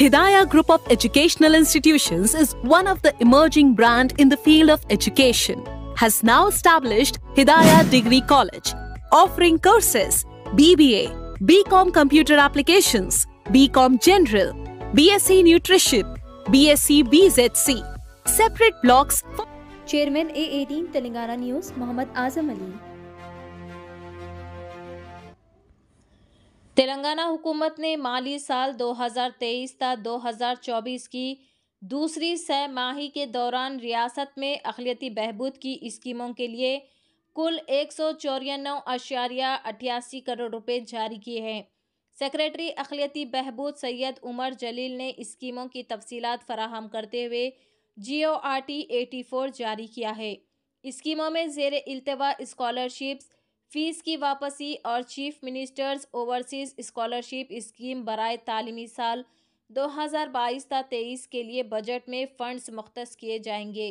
Hidayah Group of Educational Institutions is one of the emerging brand in the field of education, has now established Hidayah Degree College, offering courses BBA, BCom Computer Applications, BCom General, BSc Nutrition, BSc BZC, separate blocks. Chairman A18 Telangana News, Muhammad Azam Ali. Telangana हुकूमत ने माली साल 2023 हज़ार 2024 की दूसरी सह माही के दौरान रियासत में अखिलती बहबूद की स्कीमों के लिए कुल एक सौ करोड़ रुपए जारी किए हैं सेक्रेटरी अखिलती बहबूद सैयद उमर जलील ने स्कीमों की तफसीत फराहम करते हुए G O R T eighty four जारी किया है स्कीमों में जेर अल्तवा इस्कॉलरशिप्स फीस की वापसी और chief ministers overseas scholarship scheme बरए तलीमी साल 2022 हज़ार तेईस के लिए बजट में फ़ंड्स मख्त किए जाएंगे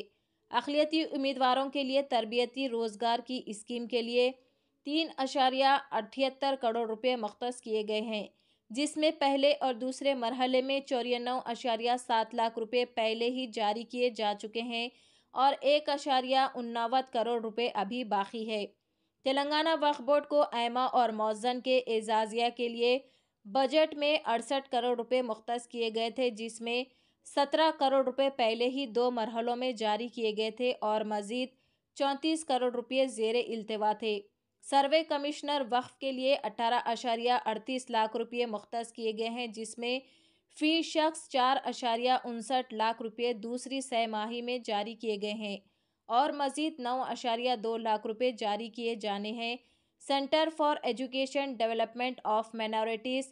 अखिलती उम्मीदवारों के लिए तरबियती रोज़गार की स्कीम के लिए तीन अशारिया अठहत्तर करोड़ रुपये मख्त किए गए हैं जिसमें पहले और दूसरे मरहले में चौरानवे अशारिया सात लाख रुपये पहले ही जारी किए जा चुके हैं और एक अशारिया उन्नावत करोड़ रुपये अभी बाकी है तेलंगाना वक्फ बोर्ड को ऐमा और मौजन के एजाजिया के लिए बजट में अड़सठ करोड़ रुपए मुख्त किए गए थे जिसमें सत्रह करोड़ रुपए पहले ही दो मरहलों में जारी किए गए थे और मजीद चौंतीस करोड़ रुपये जेर अल्तवा थे सर्वे कमिश्नर वक्फ के लिए अठारह अशारिया अड़तीस लाख रुपये मुख्त किए गए हैं जिसमें फ़ी शख्स चार अशारिया उनसठ लाख रुपये दूसरी सह माही में जारी किए गए हैं और मजीद नौ अशारिया दो लाख रुपये जारी किए जाने हैं centre for education development of minorities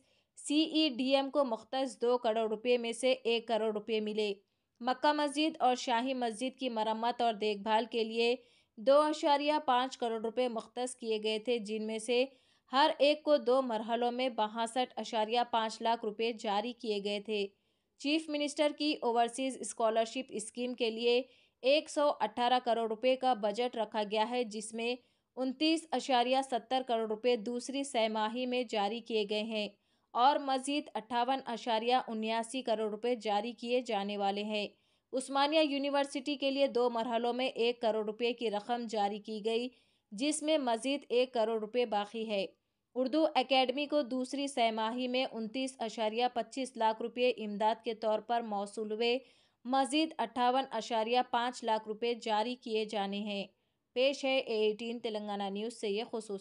C E D M को मुख्त दो करोड़ रुपये में से एक करोड़ रुपये मिले मक्का मस्जिद और शाही मस्जिद की मरम्मत और देखभाल के लिए दो अशारिया पाँच करोड़ रुपये मुख्त किए गए थे जिनमें से हर एक को दो मरहलों में बासठ अशारिया पाँच लाख रुपये जारी किए गए थे चीफ मिनिस्टर की ओवरसीज़ स्कॉलरशिप स्कीम के लिए 118 करोड़ रुपए का बजट रखा गया है जिसमें उनतीस अशारिया सत्तर करोड़ रुपए दूसरी सहमाही में जारी किए गए हैं और मजीद अट्ठावन अशारिया उन्यासी करोड़ रुपए जारी किए जाने वाले हैं उस्मानिया यूनिवर्सिटी के लिए दो मरहलों में एक करोड़ रुपए की रकम जारी की गई जिसमें मजीद एक करोड़ रुपए बाकी है उर्दू एकेडमी को दूसरी सहमाही में उनतीस अशारिया पच्चीस लाख रुपये इमदाद के तौर पर मौसू हुए मजीद अट्ठावन अशारिया पाँच लाख रुपये जारी किए जाने हैं पेश है ए एटीन तेलंगाना न्यूज़ से ये खसूस